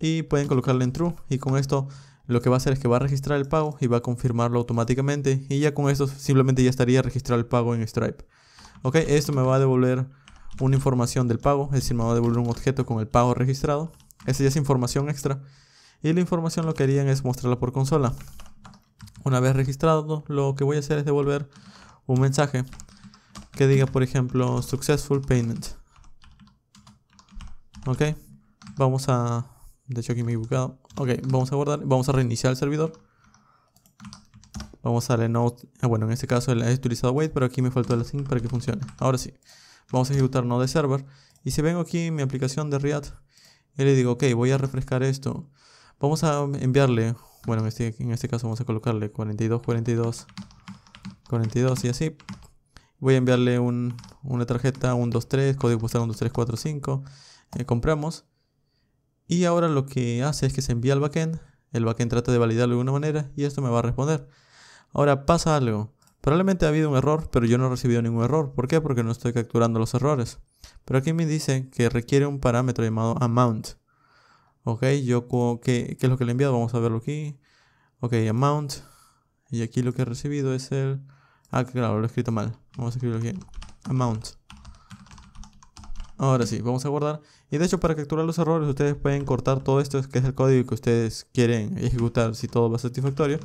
y pueden colocarle en true y con esto lo que va a hacer es que va a registrar el pago y va a confirmarlo automáticamente y ya con esto simplemente ya estaría registrado el pago en Stripe. Ok, esto me va a devolver una información del pago, es decir, me va a devolver un objeto con el pago registrado. Esa ya es información extra. Y la información lo que harían es mostrarla por consola. Una vez registrado, lo que voy a hacer es devolver un mensaje que diga, por ejemplo, successful payment. Ok, vamos a... De hecho aquí me he equivocado. Ok, vamos a guardar, vamos a reiniciar el servidor. Vamos a Node, ah, bueno, en este caso he utilizado wait, pero aquí me faltó el async para que funcione. Ahora sí, vamos a ejecutar Node Server. Y si vengo aquí en mi aplicación de React, y le digo, ok, voy a refrescar esto. Vamos a enviarle bueno, este, en este, caso vamos a colocarle 42, 42, 42 y así. Voy a enviarle una tarjeta 123, código postal 12345. Eh, compramos. Y ahora lo que hace es que se envía al backend. El backend trata de validarlo de alguna manera y esto me va a responder. Ahora pasa algo. Probablemente ha habido un error, pero yo no he recibido ningún error. ¿Por qué? Porque no estoy capturando los errores. Pero aquí me dice que requiere un parámetro llamado amount. Ok, yo, ¿qué, ¿qué es lo que le he enviado? Vamos a verlo aquí. Ok, amount. Y aquí lo que he recibido es el... Ah, claro, lo he escrito mal. Vamos a escribirlo aquí. Amount. Ahora sí, vamos a guardar. Y de hecho, para capturar los errores, ustedes pueden cortar todo esto, que es el código que ustedes quieren ejecutar, si todo va satisfactorio.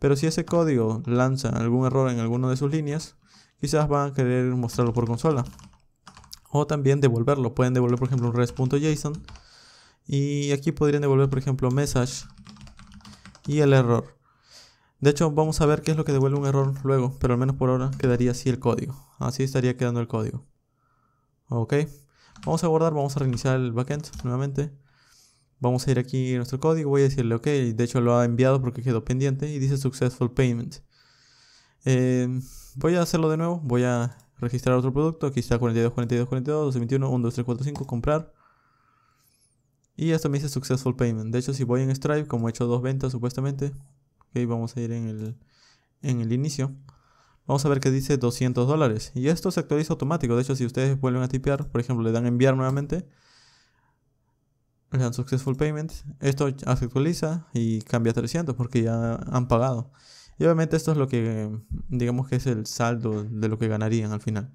Pero si ese código lanza algún error en alguna de sus líneas, quizás van a querer mostrarlo por consola. O también devolverlo. Pueden devolver, por ejemplo, un res.json y aquí podrían devolver, por ejemplo, message y el error. De hecho, vamos a ver qué es lo que devuelve un error luego, pero al menos por ahora quedaría así el código. Así estaría quedando el código. Ok. Vamos a guardar, vamos a reiniciar el backend nuevamente. Vamos a ir aquí a nuestro código, voy a decirle ok, de hecho lo ha enviado porque quedó pendiente y dice successful payment. Em, voy a hacerlo de nuevo, voy a registrar otro producto, aquí está 42, 42, 42, 21, comprar. Y esto me dice successful payment. De hecho, si voy en Stripe, como he hecho dos ventas supuestamente, ok, vamos a ir en el, inicio. Vamos a ver que dice 200 dólares. Y esto se actualiza automático. De hecho, si ustedes vuelven a tipear, por ejemplo, le dan enviar nuevamente, le dan successful payment. Esto se actualiza y cambia a 300 porque ya han pagado. Y obviamente esto es lo que, digamos que es el saldo de lo que ganarían al final.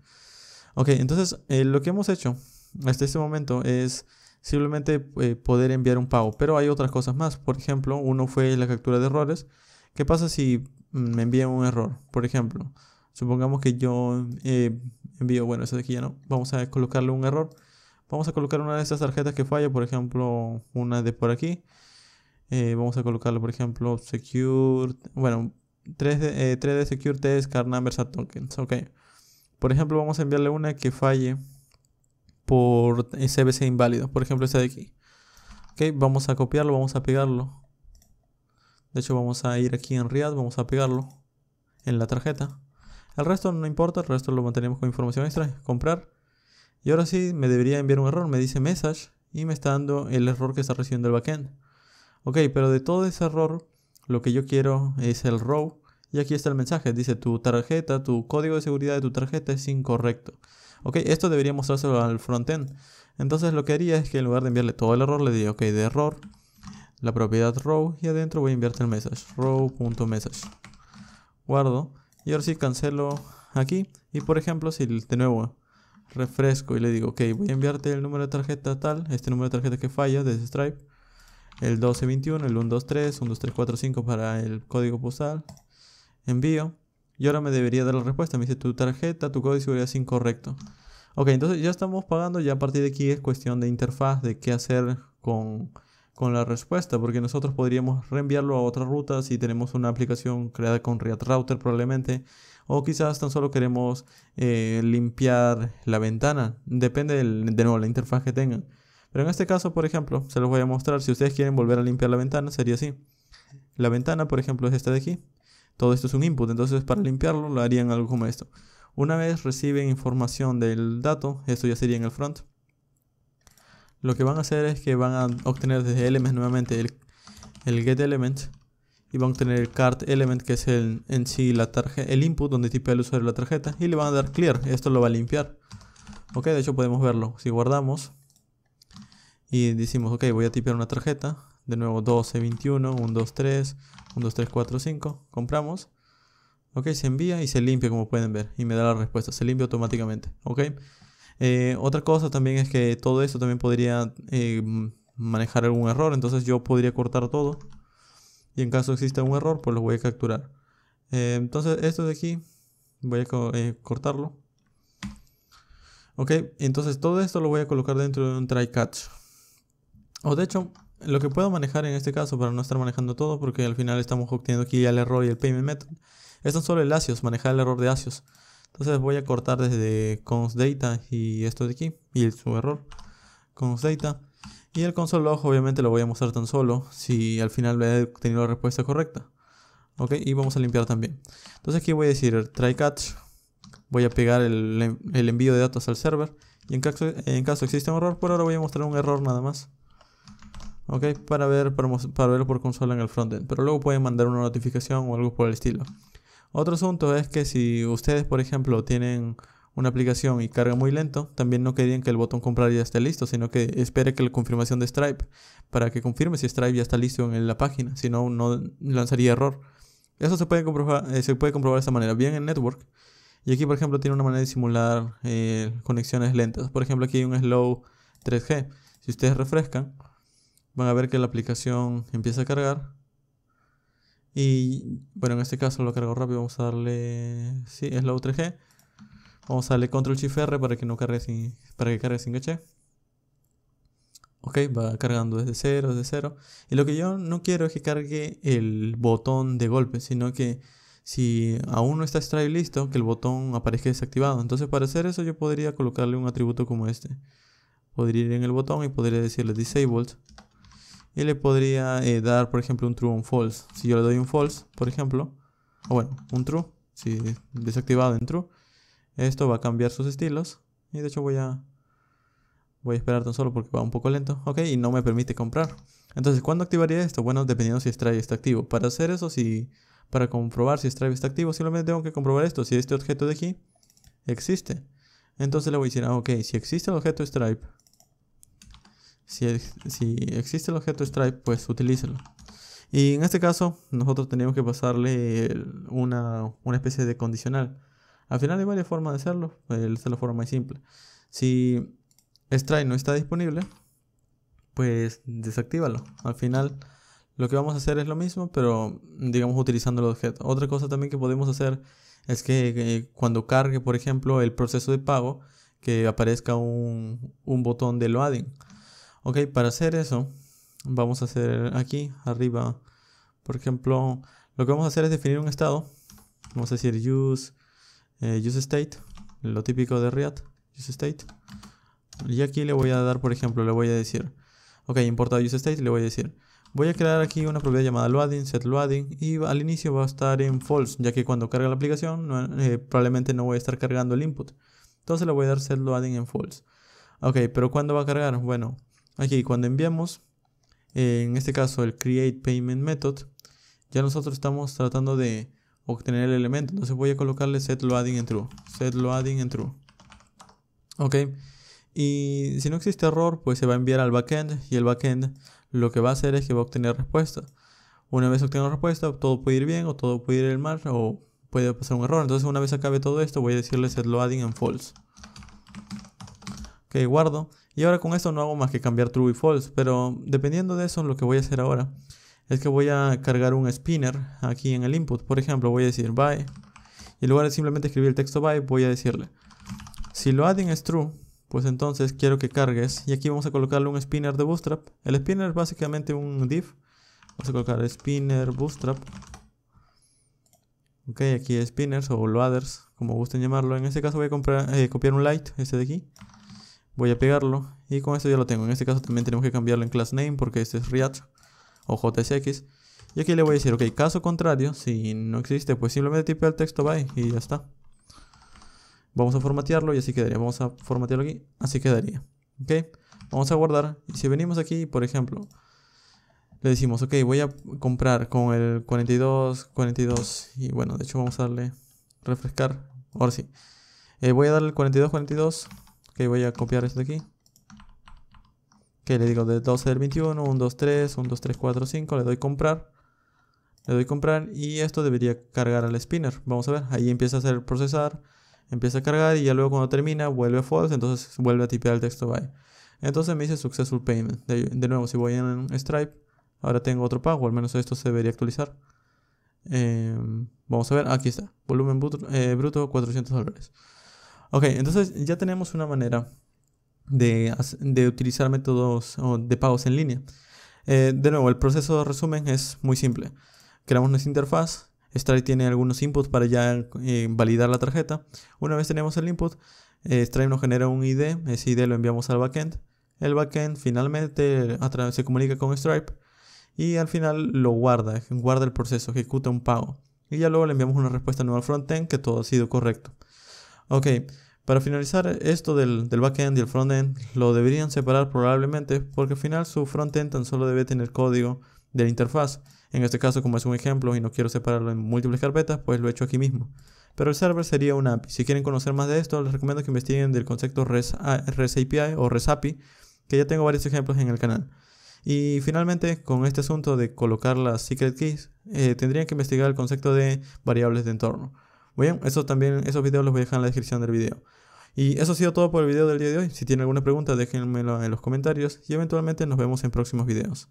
Ok, entonces eh, lo que hemos hecho hasta este momento es simplemente eh, poder enviar un pago. Pero hay otras cosas más. Por ejemplo, uno fue la captura de errores. ¿Qué pasa si mm, me envían un error? Por ejemplo, supongamos que yo eh, envío, bueno, eso de aquí ya no. Vamos a colocarle un error. Vamos a colocar una de estas tarjetas que falla, por ejemplo, una de por aquí. Eh, vamos a colocarle, por ejemplo, Secure. Bueno, 3D, Secure Test Card Numbers Tokens. Ok. Por ejemplo, vamos a enviarle una que falle por CBC inválido. Por ejemplo, este de aquí. Ok, vamos a copiarlo, vamos a pegarlo. De hecho, vamos a ir aquí en React, vamos a pegarlo en la tarjeta. El resto no importa, el resto lo mantenemos con información extra. Comprar. Y ahora sí, me debería enviar un error. Me dice message y me está dando el error que está recibiendo el backend. Ok, pero de todo ese error, lo que yo quiero es el row. Y aquí está el mensaje. Dice tu tarjeta, tu código de seguridad de tu tarjeta es incorrecto. Ok, esto debería mostrárselo al frontend. Entonces lo que haría es que en lugar de enviarle todo el error, le diría, ok, de error, la propiedad row, y adentro voy a enviarte el message, row.message. Guardo, y ahora sí cancelo aquí, y por ejemplo, si de nuevo refresco y le digo, ok, voy a enviarte el número de tarjeta tal, este número de tarjeta que falla desde Stripe, el 1221, el 123, 12345 para el código postal, envío, y ahora me debería dar la respuesta. Me dice tu tarjeta, tu código de seguridad es incorrecto. Ok, entonces ya estamos pagando. Ya a partir de aquí es cuestión de interfaz, de qué hacer con, la respuesta. Porque nosotros podríamos reenviarlo a otra ruta si tenemos una aplicación creada con React Router probablemente. O quizás tan solo queremos eh, limpiar la ventana. Depende de nuevo la interfaz que tengan. Pero en este caso, por ejemplo, se los voy a mostrar. Si ustedes quieren volver a limpiar la ventana, sería así. La ventana, por ejemplo, es esta de aquí. Todo esto es un input, entonces para limpiarlo lo harían algo como esto. Una vez reciben información del dato, esto ya sería en el front, lo que van a hacer es que van a obtener desde elements nuevamente el, el get element y van a obtener el card element que es el, en sí la tarjeta, el input donde tipea el usuario la tarjeta y le van a dar clear, esto lo va a limpiar. Ok, de hecho podemos verlo, si guardamos y decimos ok voy a tipear una tarjeta, de nuevo 12, 21, 1, 2, 3, 1, 2, 3, 4, 5, compramos. Ok, se envía y se limpia como pueden ver y me da la respuesta, se limpia automáticamente. Ok, eh, otra cosa también es que todo esto también podría eh, manejar algún error, entonces yo podría cortar todo y en caso exista un error pues lo voy a capturar. Eh, entonces esto de aquí voy a cortarlo. Ok, entonces todo esto lo voy a colocar dentro de un try catch. O de hecho, lo que puedo manejar en este caso para no estar manejando todo, porque al final estamos obteniendo aquí ya el error y el payment method, es tan solo el ASIOS, manejar el error de ASIOS. Entonces voy a cortar desde const data y esto de aquí, y su error, const data. Y el console log obviamente lo voy a mostrar tan solo si al final he obtenido la respuesta correcta. Ok, y vamos a limpiar también. Entonces aquí voy a decir try catch, voy a pegar el, envío de datos al server. Y en caso, en caso existe un error, por ahora voy a mostrar un error nada más. Para ver, para, verlo por consola en el frontend, pero luego pueden mandar una notificación o algo por el estilo. Otro asunto es que si ustedes, por ejemplo, tienen una aplicación y carga muy lento, también no querían que el botón comprar ya esté listo, sino que espere que la confirmación de Stripe para que confirme si Stripe ya está listo en la página, si no, no lanzaría error. Eso se puede, comprobar, eh, se puede comprobar de esta manera, bien en Network. Y aquí, por ejemplo, tiene una manera de simular eh, conexiones lentas. Por ejemplo, aquí hay un Slow 3G. Si ustedes refrescan, van a ver que la aplicación empieza a cargar. Y bueno, en este caso lo cargo rápido, vamos a darle, sí, es la U3G. Vamos a darle control shift R para que no cargue sin, para que cargue sin caché. Ok, va cargando desde cero, desde cero. Y lo que yo no quiero es que cargue el botón de golpe, sino que si aún no está y listo, que el botón aparezca desactivado. Entonces para hacer eso yo podría colocarle un atributo como este. Podría ir en el botón y podría decirle disabled y le podría eh, dar, por ejemplo, un true o un false. Si yo le doy un false, por ejemplo, o bueno, un true, si desactivado en true, esto va a cambiar sus estilos. Y de hecho voy a voy a esperar tan solo porque va un poco lento, ok, y no me permite comprar. Entonces, ¿cuándo activaría esto? Bueno, dependiendo si Stripe está activo. Para hacer eso, si para comprobar si Stripe está activo, simplemente tengo que comprobar esto, si este objeto de aquí existe. Entonces le voy a decir, ah, ok, si existe el objeto Stripe, si, existe el objeto stripe, pues utilícelo. Y en este caso, nosotros tenemos que pasarle una, una especie de condicional. Al final hay varias formas de hacerlo, eh, esta es la forma más simple. Si Stripe no está disponible, pues desactívalo. Al final lo que vamos a hacer es lo mismo, pero digamos utilizando el objeto. Otra cosa también que podemos hacer es que eh, cuando cargue, por ejemplo, el proceso de pago, que aparezca un, un botón de loading. Ok, para hacer eso, vamos a hacer aquí arriba, por ejemplo, lo que vamos a hacer es definir un estado. Vamos a decir use, eh, use state, lo típico de React, use state. Y aquí le voy a dar, por ejemplo, le voy a decir, ok, importado use state, le voy a decir, voy a crear aquí una propiedad llamada loading, set loading, y al inicio va a estar en false, ya que cuando carga la aplicación eh, probablemente no voy a estar cargando el input. Entonces le voy a dar set loading en false. Ok, pero ¿cuándo va a cargar? Bueno, Aquí cuando enviamos, eh, en este caso el create payment method, ya nosotros estamos tratando de obtener el elemento. Entonces voy a colocarle set loading en true. Set true. Ok. Y si no existe error, pues se va a enviar al backend y el backend lo que va a hacer es que va a obtener respuesta. Una vez obtenga respuesta, todo puede ir bien o todo puede ir mal o puede pasar un error. Entonces una vez acabe todo esto, voy a decirle set loading en false. Ok, guardo. Y ahora con esto no hago más que cambiar true y false, pero dependiendo de eso lo que voy a hacer ahora es que voy a cargar un spinner aquí en el input. Por ejemplo, voy a decir bye y en lugar de simplemente escribir el texto bye voy a decirle si lo adding es true, pues entonces quiero que cargues y aquí vamos a colocarle un spinner de bootstrap. El spinner es básicamente un div. Vamos a colocar spinner bootstrap. Ok, aquí spinners o loaders, como gusten llamarlo. En este caso voy a comprar, eh, copiar un light, este de aquí voy a pegarlo y con esto ya lo tengo. En este caso también tenemos que cambiarlo en class name porque este es React o JSX. Y aquí le voy a decir, ok, caso contrario, si no existe, pues simplemente tipo el texto by y ya está. Vamos a formatearlo y así quedaría. Vamos a formatearlo aquí, así quedaría. Ok, vamos a guardar. Y si venimos aquí, por ejemplo, le decimos, ok, voy a comprar con el 42, 42, y bueno, de hecho vamos a darle refrescar, ahora sí. Eh, voy a darle el 42, 42, Ok, voy a copiar esto de aquí. Ok, le digo de 12 del 21, 1, 2, 3, 1, 2, 3, 4, 5. Le doy comprar. Le doy comprar y esto debería cargar al spinner. Vamos a ver, ahí empieza a hacer procesar. Empieza a cargar y ya luego cuando termina vuelve a false. Entonces vuelve a tipear el texto bye Entonces me dice successful payment. De, nuevo, si voy en Stripe, ahora tengo otro pago. Al menos esto se debería actualizar. Em, vamos a ver, aquí está. Volumen bruto 400 eh, dólares. Ok, entonces ya tenemos una manera de, utilizar métodos de pagos en línea. Eh, de nuevo, el proceso de resumen es muy simple. Creamos nuestra interfaz, Stripe tiene algunos inputs para ya eh, validar la tarjeta. Una vez tenemos el input, eh, Stripe nos genera un ID, ese ID lo enviamos al backend. El backend finalmente a se comunica con Stripe y al final lo guarda, guarda el proceso, ejecuta un pago. Y ya luego le enviamos una respuesta nueva al frontend que todo ha sido correcto. Ok, para finalizar esto del, backend y el frontend, lo deberían separar probablemente porque al final su frontend tan solo debe tener código de la interfaz. En este caso, como es un ejemplo y no quiero separarlo en múltiples carpetas, pues lo he hecho aquí mismo. Pero el server sería una API. Si quieren conocer más de esto, les recomiendo que investiguen del concepto REST, API o REST API, que ya tengo varios ejemplos en el canal. Y finalmente, con este asunto de colocar las secret keys, eh, tendrían que investigar el concepto de variables de entorno. Muy bien, eso también, esos videos los voy a dejar en la descripción del video. Y eso ha sido todo por el video del día de hoy. Si tienen alguna pregunta, déjenmelo en los comentarios y eventualmente nos vemos en próximos videos.